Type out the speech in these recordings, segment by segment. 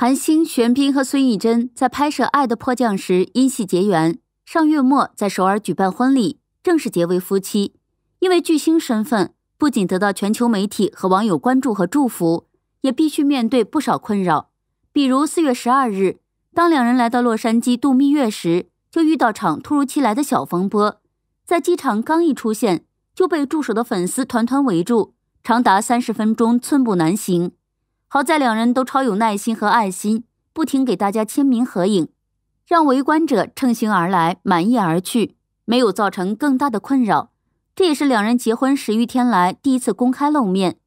韩星玄彬和孙艺珍在拍摄《爱的迫降》时因戏结缘，上月末在首尔举办婚礼，正式结为夫妻。因为巨星身份，不仅得到全球媒体和网友关注和祝福，也必须面对不少困扰。比如四月十二日，当两人来到洛杉矶度蜜月时，就遇到场突如其来的小风波，在机场刚一出现，就被驻守的粉丝团团围住，长达三十分钟，寸步难行。好在两人都超有耐心和爱心，不停给大家签名合影，让围观者乘兴而来，满意而去，没有造成更大的困扰。这也是两人结婚十余天来第一次公开露面。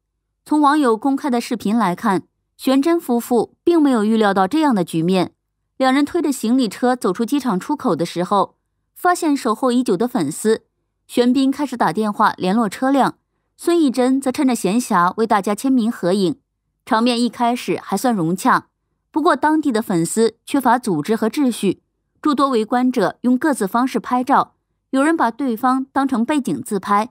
从网友公开的视频来看，玄真夫妇并没有预料到这样的局面。两人推着行李车走出机场出口的时候，发现守候已久的粉丝，玄彬开始打电话联络车辆，孙艺珍则趁着闲暇为大家签名合影。场面一开始还算融洽，不过当地的粉丝缺乏组织和秩序，诸多围观者用各自方式拍照，有人把对方当成背景自拍，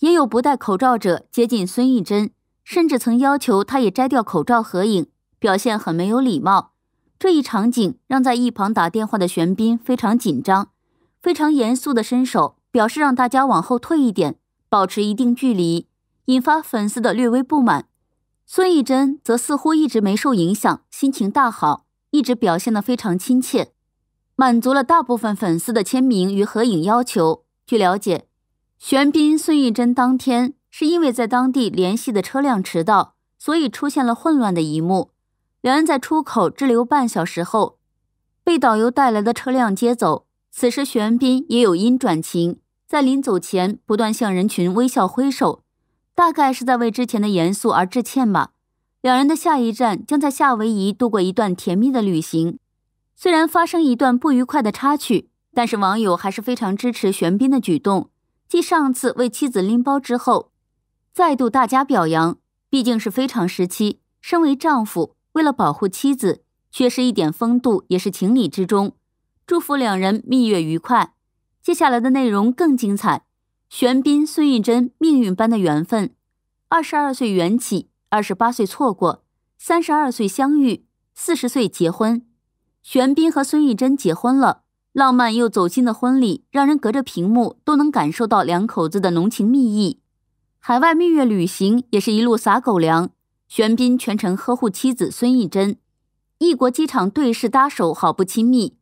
也有不戴口罩者接近孙艺珍，甚至曾要求她也摘掉口罩合影，表现很没有礼貌。这一场景让在一旁打电话的玄彬非常紧张，非常严肃的伸手表示让大家往后退一点，保持一定距离，引发粉丝的略微不满。孙艺珍则似乎一直没受影响，心情大好，一直表现得非常亲切，满足了大部分粉丝的签名与合影要求。据了解，玄彬、孙艺珍当天是因为在当地联系的车辆迟到，所以出现了混乱的一幕。两人在出口滞留半小时后，被导游带来的车辆接走。此时，玄彬也有因转晴，在临走前不断向人群微笑挥手。大概是在为之前的严肃而致歉吧。两人的下一站将在夏威夷度过一段甜蜜的旅行，虽然发生一段不愉快的插曲，但是网友还是非常支持玄彬的举动。继上次为妻子拎包之后，再度大家表扬，毕竟是非常时期，身为丈夫为了保护妻子，缺失一点风度也是情理之中。祝福两人蜜月愉快，接下来的内容更精彩。玄彬孙艺珍命运般的缘分，二十二岁缘起，二十八岁错过，三十二岁相遇，四十岁结婚。玄彬和孙艺珍结婚了，浪漫又走心的婚礼，让人隔着屏幕都能感受到两口子的浓情蜜意。海外蜜月旅行也是一路撒狗粮，玄彬全程呵护妻子孙艺珍，异国机场对视搭手，好不亲密。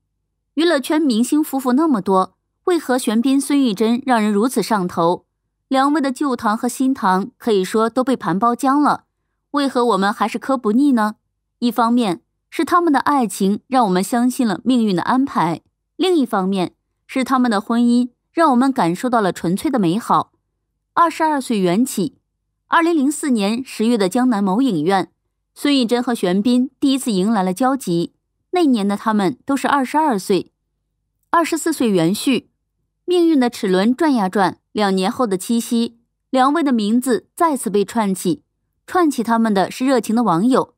娱乐圈明星夫妇那么多。为何玄彬孙艺珍让人如此上头？两位的旧糖和新糖可以说都被盘包浆了，为何我们还是磕不腻呢？一方面是他们的爱情让我们相信了命运的安排，另一方面是他们的婚姻让我们感受到了纯粹的美好。二十二岁缘起，二零零四年十月的江南某影院，孙艺珍和玄彬第一次迎来了交集。那年的他们都是二十二岁，二十四岁元旭，命运的齿轮转呀转，两年后的七夕，两位的名字再次被串起。串起他们的是热情的网友。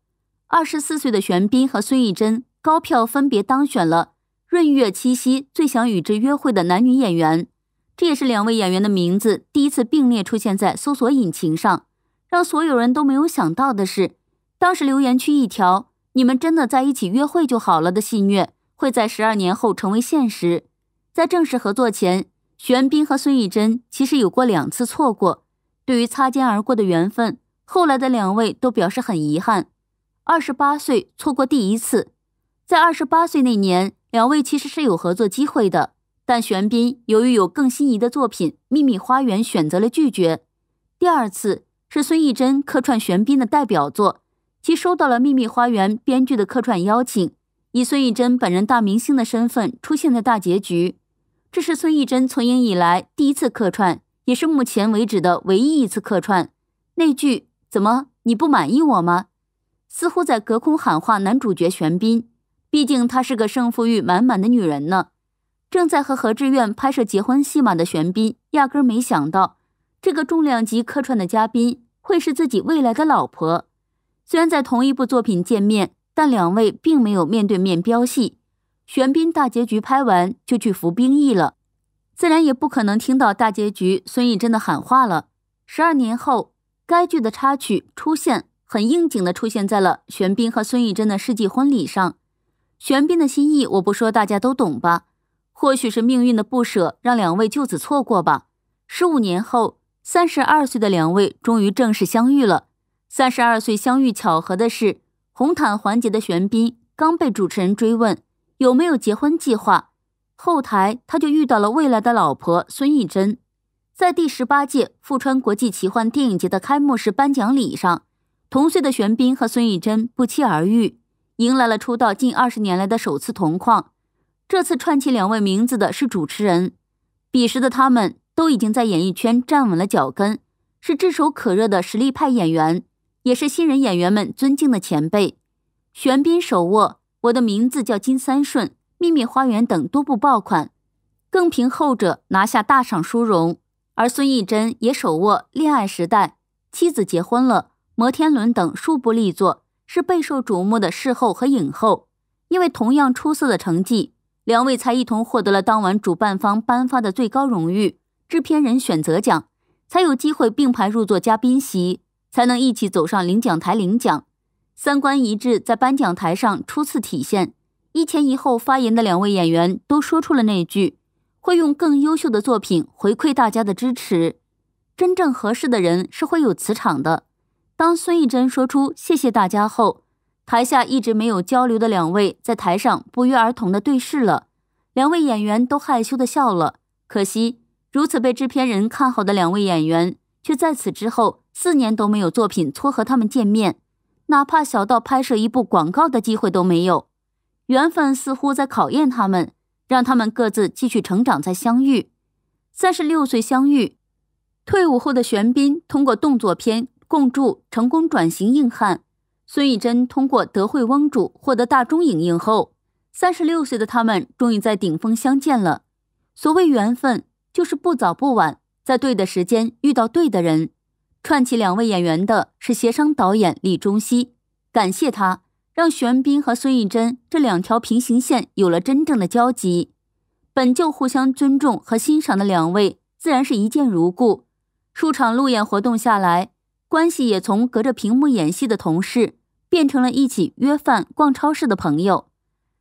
二十四岁的玄彬和孙艺珍高票分别当选了闰月七夕最想与之约会的男女演员。这也是两位演员的名字第一次并列出现在搜索引擎上。让所有人都没有想到的是，当时留言区一条“你们真的在一起约会就好了”的戏虐，会在十二年后成为现实。在正式合作前，玄彬和孙艺珍其实有过两次错过。对于擦肩而过的缘分，后来的两位都表示很遗憾。二十八岁错过第一次，在二十八岁那年，两位其实是有合作机会的，但玄彬由于有更心仪的作品《秘密花园》，选择了拒绝。第二次是孙艺珍客串玄彬的代表作，其收到了《秘密花园》编剧的客串邀请，以孙艺珍本人大明星的身份出现在大结局。这是孙艺珍从影以来第一次客串，也是目前为止的唯一一次客串。那句“怎么你不满意我吗？”似乎在隔空喊话男主角玄彬，毕竟她是个胜负欲满满的女人呢。正在和何志远拍摄结婚戏码的玄彬，压根没想到这个重量级客串的嘉宾会是自己未来的老婆。虽然在同一部作品见面，但两位并没有面对面飙戏。玄彬大结局拍完就去服兵役了，自然也不可能听到大结局孙艺珍的喊话了。十二年后，该剧的插曲出现，很应景的出现在了玄彬和孙艺珍的世纪婚礼上。玄彬的心意我不说，大家都懂吧？或许是命运的不舍，让两位就此错过吧。十五年后，三十二岁的两位终于正式相遇了。三十二岁相遇，巧合的是，红毯环节的玄彬刚被主持人追问。有没有结婚计划？后台他就遇到了未来的老婆孙艺珍，在第十八届富川国际奇幻电影节的开幕式颁奖礼上，同岁的玄彬和孙艺珍不期而遇，迎来了出道近二十年来的首次同框。这次串起两位名字的是主持人，彼时的他们都已经在演艺圈站稳了脚跟，是炙手可热的实力派演员，也是新人演员们尊敬的前辈。玄彬手握。我的名字叫金三顺，《秘密花园》等多部爆款，更凭后者拿下大赏殊荣。而孙艺珍也手握《恋爱时代》《妻子结婚了》《摩天轮》等数部力作，是备受瞩目的视后和影后。因为同样出色的成绩，两位才一同获得了当晚主办方颁发的最高荣誉——制片人选择奖，才有机会并排入座嘉宾席，才能一起走上领奖台领奖。三观一致在颁奖台上初次体现，一前一后发言的两位演员都说出了那句：“会用更优秀的作品回馈大家的支持。”真正合适的人是会有磁场的。当孙艺珍说出“谢谢大家”后，台下一直没有交流的两位在台上不约而同的对视了，两位演员都害羞的笑了。可惜，如此被制片人看好的两位演员，却在此之后四年都没有作品撮合他们见面。哪怕小到拍摄一部广告的机会都没有，缘分似乎在考验他们，让他们各自继续成长再相遇。三十六岁相遇，退伍后的玄彬通过动作片《共筑》成功转型硬汉，孙艺珍通过《德惠翁主》获得大钟影后。三十六岁的他们终于在顶峰相见了。所谓缘分，就是不早不晚，在对的时间遇到对的人。串起两位演员的是协商导演李中西，感谢他让玄彬和孙艺珍这两条平行线有了真正的交集。本就互相尊重和欣赏的两位，自然是一见如故。数场路演活动下来，关系也从隔着屏幕演戏的同事，变成了一起约饭、逛超市的朋友。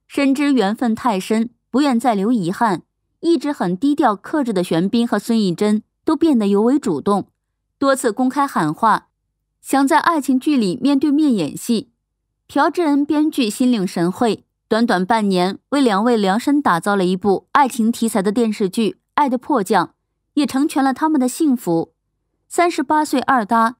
深知缘分太深，不愿再留遗憾，一直很低调克制的玄彬和孙艺珍都变得尤为主动。多次公开喊话，想在爱情剧里面对面演戏。朴智恩编剧心领神会，短短半年为两位量身打造了一部爱情题材的电视剧《爱的迫降》，也成全了他们的幸福。三十八岁二搭，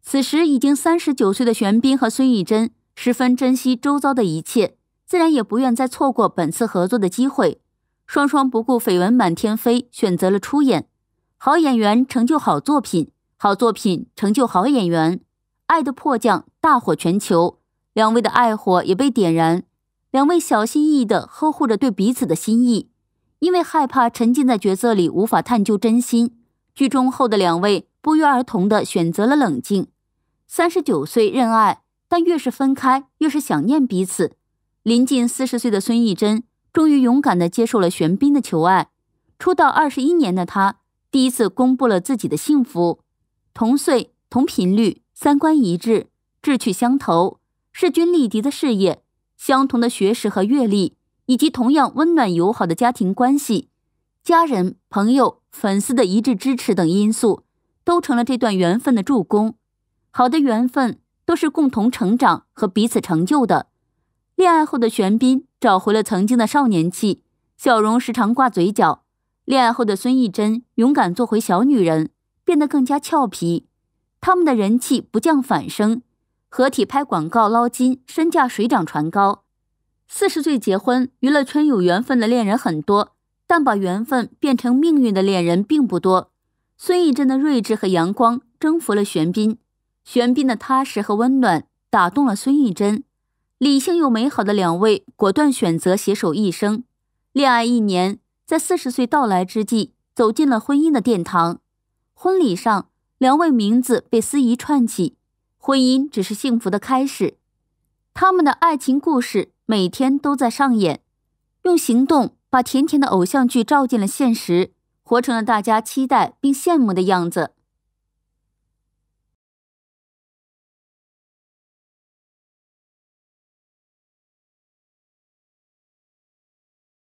此时已经三十九岁的玄彬和孙艺珍十分珍惜周遭的一切，自然也不愿再错过本次合作的机会，双双不顾绯闻满天飞，选择了出演。好演员成就好作品。好作品成就好演员，《爱的迫降》大火全球，两位的爱火也被点燃。两位小心翼翼地呵护着对彼此的心意，因为害怕沉浸在角色里无法探究真心。剧中后的两位不约而同地选择了冷静。三十九岁认爱，但越是分开越是想念彼此。临近四十岁的孙艺珍终于勇敢地接受了玄彬的求爱，出道二十一年的她第一次公布了自己的幸福。同岁、同频率、三观一致、志趣相投、势均力敌的事业、相同的学识和阅历，以及同样温暖友好的家庭关系、家人、朋友、粉丝的一致支持等因素，都成了这段缘分的助攻。好的缘分都是共同成长和彼此成就的。恋爱后的玄彬找回了曾经的少年气，笑容时常挂嘴角；恋爱后的孙艺珍勇敢做回小女人。变得更加俏皮，他们的人气不降反升，合体拍广告捞金，身价水涨船高。四十岁结婚，娱乐圈有缘分的恋人很多，但把缘分变成命运的恋人并不多。孙艺珍的睿智和阳光征服了玄彬，玄彬的踏实和温暖打动了孙艺珍，理性又美好的两位果断选择携手一生。恋爱一年，在四十岁到来之际，走进了婚姻的殿堂。婚礼上，两位名字被司仪串起，婚姻只是幸福的开始。他们的爱情故事每天都在上演，用行动把甜甜的偶像剧照进了现实，活成了大家期待并羡慕的样子。